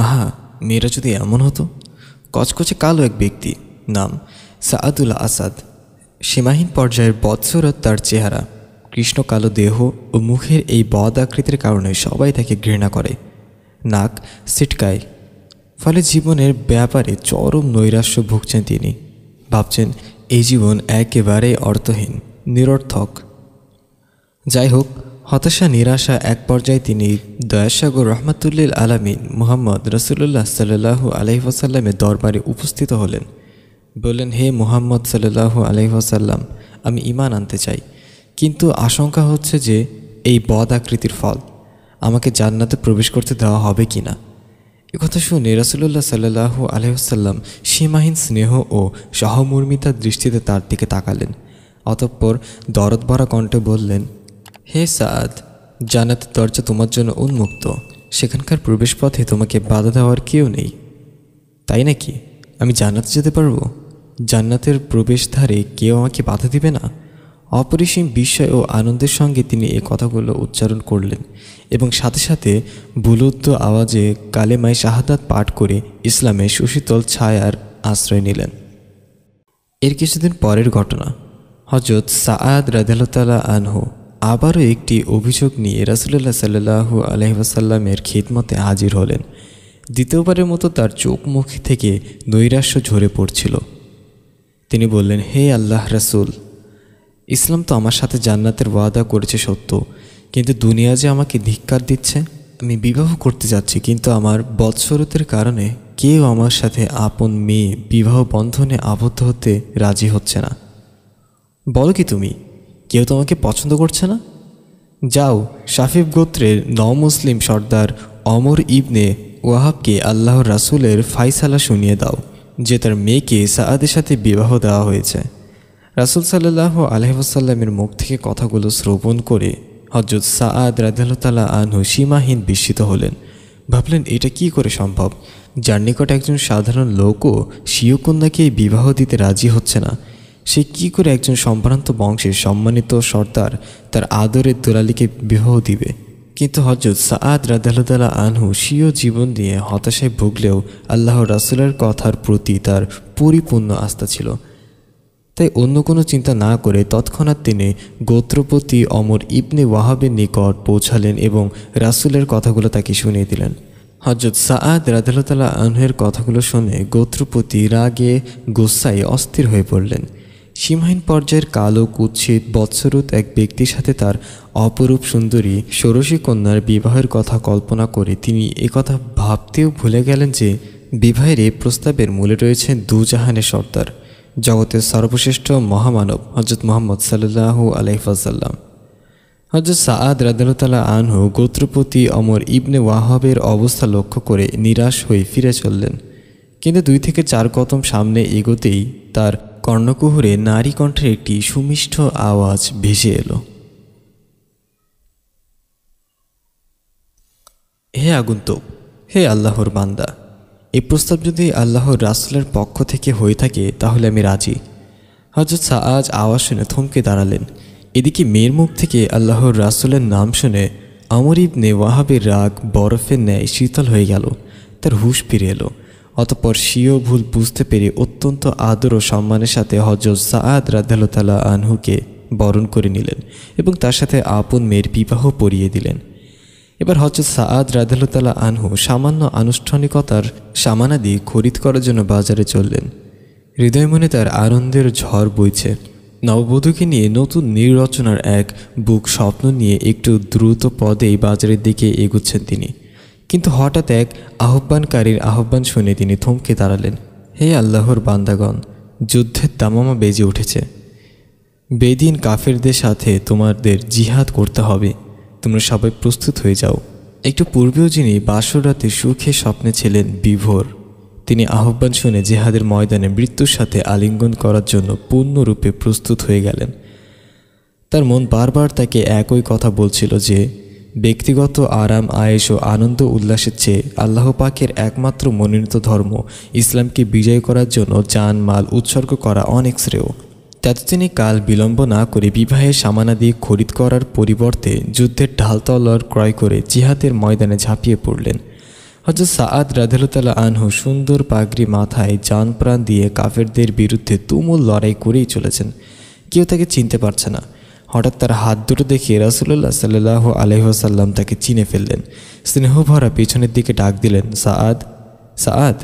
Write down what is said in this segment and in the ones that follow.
আহা মেয়েরা যদি এমন হতো কচকচে কালো এক ব্যক্তি নাম সাদুল আসাদ সীমাহীন পর্যায়ের বৎসরত তার চেহারা কৃষ্ণ কালো দেহ ও মুখের এই বদ আকৃতির কারণে সবাই তাকে ঘৃণা করে নাক সিটকায় ফলে জীবনের ব্যাপারে চরম নৈরাশ্য ভুগছেন তিনি ভাবছেন এই জীবন একেবারে অর্থহীন নিরর্থক যাই হোক হতাশা নিরাশা এক পর্যায়ে তিনি দয়াসাগর রহমাতুল্লিল আলামিন মোহাম্মদ রসুল্লাহ সাল্লু আলহিহাসাল্লামের দরবারে উপস্থিত হলেন বললেন হে মোহাম্মদ সাল্লু আলহিহাসাল্লাম আমি ইমান আনতে চাই কিন্তু আশঙ্কা হচ্ছে যে এই বদ আকৃতির ফল আমাকে জান্নাতে প্রবেশ করতে দেওয়া হবে কি না একথা শুনে রসুল্লাহ সাল্লু আলহিহাসাল্লাম সীমাহীন স্নেহ ও সহমর্মিতার দৃষ্টিতে তার দিকে তাকালেন অতঃপর দরদ ভরা কণ্ঠে বললেন হে সাদ জানাত দরজা তোমার জন্য উন্মুক্ত সেখানকার প্রবেশপথে তোমাকে বাধা দেওয়ার কেউ নেই তাই নাকি আমি জান্নাত যেতে পারবো জান্নাতের প্রবেশধারে কেউ আমাকে বাধা দিবে না অপরিসীম বিস্ময় ও আনন্দের সঙ্গে তিনি এ কথাগুলো উচ্চারণ করলেন এবং সাথে সাথে বুলুদ্ধ আওয়াজে কালেমায় শাহাদাত পাঠ করে ইসলামে সুশীতল ছায়ার আশ্রয় নিলেন এর কিছুদিন পরের ঘটনা হজরত সাআদ রাদেলতালা আনহু আবারও একটি অভিযোগ নিয়ে রাসুল্লাহ সাল্লু আলহিবাসাল্লামের খিদমতে হাজির হলেন দ্বিতীয়বারের মতো তার চোখ মুখ থেকে নৈরাশ্য ঝরে পড়ছিল তিনি বললেন হে আল্লাহ রাসুল ইসলাম তো আমার সাথে জান্নাতের ওয়াদা করেছে সত্য কিন্তু দুনিয়া যে আমাকে ধিক্কার দিচ্ছে আমি বিবাহ করতে যাচ্ছি কিন্তু আমার বৎসরতের কারণে কেউ আমার সাথে আপন মেয়ে বিবাহ বন্ধনে আবদ্ধ হতে রাজি হচ্ছে না বলো কি তুমি কেউ তোমাকে পছন্দ করছে না যাও সাফিব গোত্রের ন মুসলিম সর্দার অমর ইবনে ওয়াহাবকে আল্লাহর রাসুলের ফাইসালা শুনিয়ে দাও যে তার মেয়েকে সাহাদের সাথে বিবাহ দেওয়া হয়েছে রাসুল সাল্লাহ আলহাসাল্লামের মুখ থেকে কথাগুলো শ্রবণ করে হজরত সাআদ রাধালতালা আনহু সীমাহীন বিস্মিত হলেন ভাবলেন এটা কি করে সম্ভব যার নিকট একজন সাধারণ লোকও সিও কন্যাকে বিবাহ দিতে রাজি হচ্ছে না সে কী করে একজন সম্ভ্রান্ত বংশের সম্মানিত সর্দার তার আদরের দুলালিকে বিবাহ দিবে কিন্তু হজরত সাদ রাদালা আনহু স্বীয় জীবন দিয়ে হতাশায় ভুগলেও আল্লাহ রাসুলের কথার প্রতি তার পরিপূর্ণ আস্থা ছিল তাই অন্য কোনো চিন্তা না করে তৎক্ষণাৎ তিনি গোত্রপতি অমর ইবনে ওয়াহাবের নিকট পৌঁছালেন এবং রাসুলের কথাগুলো তাকে শুনিয়ে দিলেন হজরত সাদ রাদালা আনহের কথাগুলো শুনে গোত্রপতি রাগে গোসাই অস্থির হয়ে পড়লেন সীমাহীন পর্যায়ের কালো কুৎসিত বৎসরুত এক ব্যক্তির সাথে তার অপরূপ সুন্দরী ষোড়শী কন্যার বিবাহের কথা কল্পনা করে তিনি একথা ভাবতেও ভুলে গেলেন যে বিবাহের এই প্রস্তাবের মূলে রয়েছে দুজাহানের সর্দার জগতের সর্বশ্রেষ্ঠ মহামানব হজরত মোহাম্মদ সাল্লাহু আলাইফাজাল্লাম হজরত সাদ রাদালতালা আনহু গোত্রপতি অমর ইবনে ওয়াহাবের অবস্থা লক্ষ্য করে নিরাশ হয়ে ফিরে চললেন কিন্তু দুই থেকে চার কদম সামনে এগোতেই তার কর্ণকুহুরে নারী কণ্ঠের একটি সুমিষ্ঠ আওয়াজ ভেসে এলো হে আগন্তুক হে আল্লাহর বান্দা এই প্রস্তাব যদি আল্লাহর রাসুলের পক্ষ থেকে হয়ে থাকে তাহলে আমি রাজি হজরত আজ আওয়াজ শুনে থমকে দাঁড়ালেন এদিকে মেয়ের মুখ থেকে আল্লাহর রাসুলের নাম শুনে আমর নে ওয়াহাবের রাগ বরফের ন্যায় শীতল হয়ে গেল তার হুশ ফিরে এলো অতপর স্বীয় ভুল বুঝতে পেরে অত্যন্ত আদর ও সম্মানের সাথে হজরত সাদ রাধালতালা আনহুকে বরণ করে নিলেন এবং তার সাথে আপন মেয়ের বিবাহ পরিয়ে দিলেন এবার হজরত সাদ রাধালতালা আনহু সামান্য আনুষ্ঠানিকতার সামানাদি খরিদ করার জন্য বাজারে চললেন হৃদয় মনে তার আনন্দের ঝড় বইছে নববধূকে নিয়ে নতুন নির্রচনার এক বুক স্বপ্ন নিয়ে একটু দ্রুত পদেই বাজারের দিকে এগুচ্ছেন তিনি কিন্তু হঠাৎ এক আহ্বানকারীর আহ্বান শুনে তিনি থমকে দাঁড়ালেন হে আল্লাহর বান্দাগণ যুদ্ধের দামামা বেজে উঠেছে বেদিন কাফেরদের সাথে তোমাদের জিহাদ করতে হবে তোমরা সবাই প্রস্তুত হয়ে যাও একটু পূর্বেও যিনি বাসরাতে সুখে স্বপ্নে ছিলেন বিভোর তিনি আহ্বান শুনে জেহাদের ময়দানে মৃত্যুর সাথে আলিঙ্গন করার জন্য পূর্ণরূপে প্রস্তুত হয়ে গেলেন তার মন বারবার তাকে একই কথা বলছিল যে ব্যক্তিগত আরাম আয়েস ও আনন্দ উল্লাসের চেয়ে আল্লাহ পাকের একমাত্র মনোনীত ধর্ম ইসলামকে বিজয় করার জন্য যান মাল উৎসর্গ করা অনেক শ্রেয় তাতে তিনি কাল বিলম্ব না করে বিবাহে সামানা দিয়ে খরিদ করার পরিবর্তে যুদ্ধের ঢাল তলোয়ার ক্রয় করে জিহাদের ময়দানে ঝাঁপিয়ে পড়লেন হজরত সাদ রাধেলতালা আনহু সুন্দর পাগড়ি মাথায় যান প্রাণ দিয়ে কাফেরদের বিরুদ্ধে তুমুল লড়াই করেই চলেছেন কেউ তাকে চিনতে পারছে না হঠাৎ তার হাত দুটো দেখে রাসুল্লাহ সাল্লাহ আলহ্লাম তাকে চিনে ফেললেন স্নেহ ভরা পেছনের দিকে ডাক দিলেন সাদ সাদ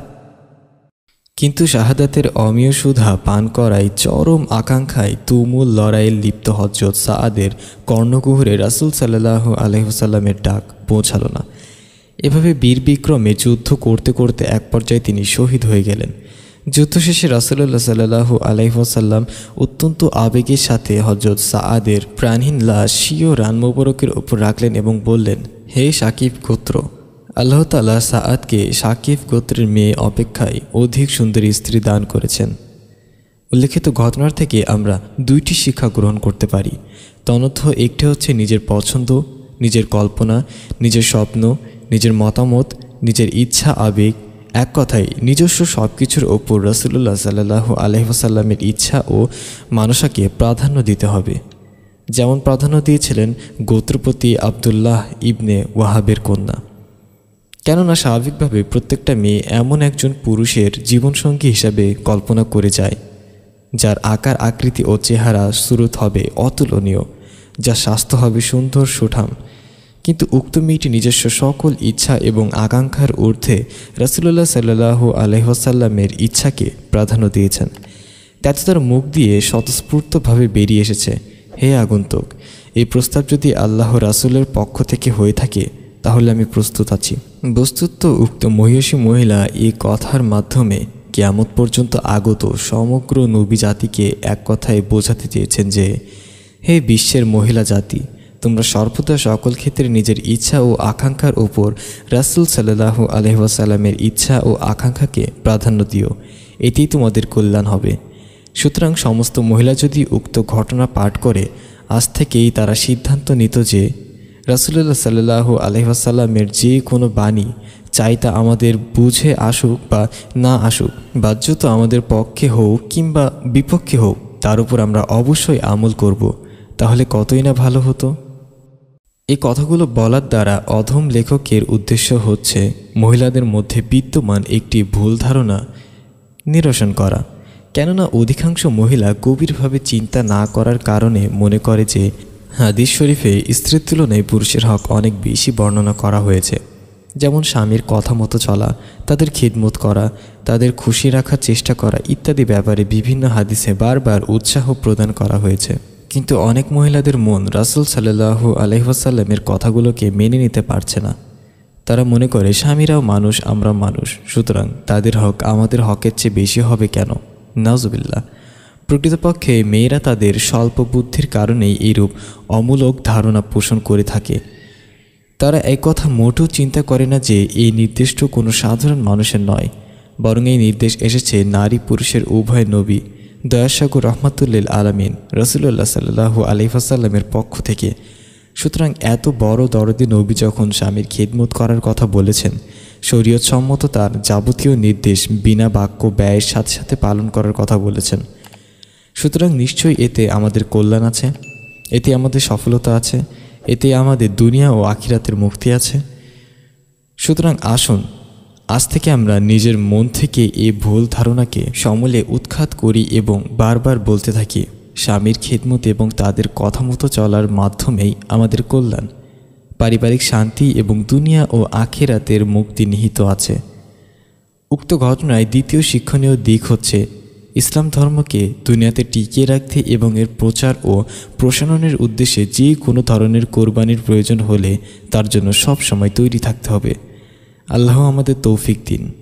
কিন্তু শাহাদাতের অমীয় সুধা পান করায় চরম আকাঙ্ক্ষায় তুমুল লড়াইয়ে লিপ্ত হজরত সাদের কর্ণকুহরে রাসুল সাল্লাহ আলহ্লামের ডাক পৌঁছালো না এভাবে বীর বিক্রমে যুদ্ধ করতে করতে এক পর্যায়ে তিনি শহীদ হয়ে গেলেন যুদ্ধ শেষে রাসুল্লাহ সাল্লু আলাইসাল্লাম অত্যন্ত আবেগের সাথে হজরত সাদের প্রাণহীন লাশ সিও রান মুবরকের ওপর রাখলেন এবং বললেন হে সাকিব গোত্র আল্লাহ তালা সাদকে সাকিব গোত্রের মেয়ে অপেক্ষায় অধিক সুন্দরী স্ত্রী দান করেছেন উল্লেখিত ঘটনার থেকে আমরা দুইটি শিক্ষা গ্রহণ করতে পারি তনথ একটি হচ্ছে নিজের পছন্দ নিজের কল্পনা নিজের স্বপ্ন নিজের মতামত নিজের ইচ্ছা আবেগ এক কথাই নিজস্ব সব কিছুর ওপর রসুল্লাহ সাল্লাহ আলহিহাসাল্লামের ইচ্ছা ও মানসাকে প্রাধান্য দিতে হবে যেমন প্রাধান্য দিয়েছিলেন গোত্রপতি আবদুল্লাহ ইবনে ওয়াহাবের কন্যা কেননা স্বাভাবিকভাবে প্রত্যেকটা মেয়ে এমন একজন পুরুষের জীবনসঙ্গী হিসাবে কল্পনা করে যায় যার আকার আকৃতি ও চেহারা সুরত হবে অতুলনীয় যা স্বাস্থ্য হবে সুন্দর সুঠাম কিন্তু উক্ত মেয়েটি নিজস্ব সকল ইচ্ছা এবং আকাঙ্ক্ষার ঊর্ধ্বে রসুল্লাহ সাল্লাহ আলহ্লামের ইচ্ছাকে প্রাধান্য দিয়েছেন তাতে তার মুখ দিয়ে স্বতঃস্ফূর্তভাবে বেরিয়ে এসেছে হে আগন্তুক এই প্রস্তাব যদি আল্লাহ রাসুলের পক্ষ থেকে হয়ে থাকে তাহলে আমি প্রস্তুত আছি বস্তুত উক্ত মহিষী মহিলা এই কথার মাধ্যমে কেয়ামত পর্যন্ত আগত সমগ্র নবী জাতিকে এক কথায় বোঝাতে চেয়েছেন যে হে বিশ্বের মহিলা জাতি তোমরা সর্বদা সকল ক্ষেত্রে নিজের ইচ্ছা ও আকাঙ্ক্ষার উপর রাসুল সাল্লাহ আলহাসাল্লামের ইচ্ছা ও আকাঙ্ক্ষাকে প্রাধান্য দিও এতেই তোমাদের কল্যাণ হবে সুতরাং সমস্ত মহিলা যদি উক্ত ঘটনা পাঠ করে আজ থেকেই তারা সিদ্ধান্ত নিত যে রাসুল্লাহ সাল্লু আলহাসাল্লামের যে কোনো বাণী চাই তা আমাদের বুঝে আসুক বা না আসুক বাহ্য তো আমাদের পক্ষে হোক কিংবা বিপক্ষে হোক তার উপর আমরা অবশ্যই আমল করব তাহলে কতই না ভালো হতো এই কথাগুলো বলার দ্বারা অধম লেখকের উদ্দেশ্য হচ্ছে মহিলাদের মধ্যে বিদ্যমান একটি ভুল ধারণা নিরসন করা কেননা অধিকাংশ মহিলা গভীরভাবে চিন্তা না করার কারণে মনে করে যে হাদিস শরীফে স্ত্রীর তুলনায় পুরুষের হক অনেক বেশি বর্ণনা করা হয়েছে যেমন স্বামীর কথা মতো চলা তাদের খিদমত করা তাদের খুশি রাখার চেষ্টা করা ইত্যাদি ব্যাপারে বিভিন্ন হাদিসে বারবার উৎসাহ প্রদান করা হয়েছে কিন্তু অনেক মহিলাদের মন রাসুল সাল্লাহু আলহিহাসাল্লামের কথাগুলোকে মেনে নিতে পারছে না তারা মনে করে স্বামীরাও মানুষ আমরা মানুষ সুতরাং তাদের হক আমাদের হকের চেয়ে বেশি হবে কেন নাজবিল্লা প্রকৃতপক্ষে মেয়েরা তাদের স্বল্প বুদ্ধির কারণেই এরূপ অমূলক ধারণা পোষণ করে থাকে তারা এই কথা মোটেও চিন্তা করে না যে এই নির্দিষ্ট কোনো সাধারণ মানুষের নয় বরং এই নির্দেশ এসেছে নারী পুরুষের উভয় নবী দয়াসাগর রহমাতুল্লিল আলমিন রসুল্লাহ সাল্লু আলিফাসাল্লামের পক্ষ থেকে সুতরাং এত বড় দরদি নবী যখন স্বামীর খেদমত করার কথা বলেছেন শরীয়ত সম্মত তার যাবতীয় নির্দেশ বিনা বাক্য ব্যয়ের সাথে সাথে পালন করার কথা বলেছেন সুতরাং নিশ্চয়ই এতে আমাদের কল্যাণ আছে এতে আমাদের সফলতা আছে এতে আমাদের দুনিয়া ও আখিরাতের মুক্তি আছে সুতরাং আসুন আজ থেকে আমরা নিজের মন থেকে এই ভুল ধারণাকে সমলে উৎখাত করি এবং বারবার বলতে থাকি স্বামীর খেদমত এবং তাদের কথা মতো চলার মাধ্যমেই আমাদের কল্যাণ পারিবারিক শান্তি এবং দুনিয়া ও আখেরাতের মুক্তি নিহিত আছে উক্ত ঘটনায় দ্বিতীয় শিক্ষণীয় দিক হচ্ছে ইসলাম ধর্মকে দুনিয়াতে টিকিয়ে রাখতে এবং এর প্রচার ও প্রসারণের উদ্দেশ্যে যে কোনো ধরনের কোরবানির প্রয়োজন হলে তার জন্য সব সময় তৈরি থাকতে হবে আল্লাহ আমাদের তৌফিক দিন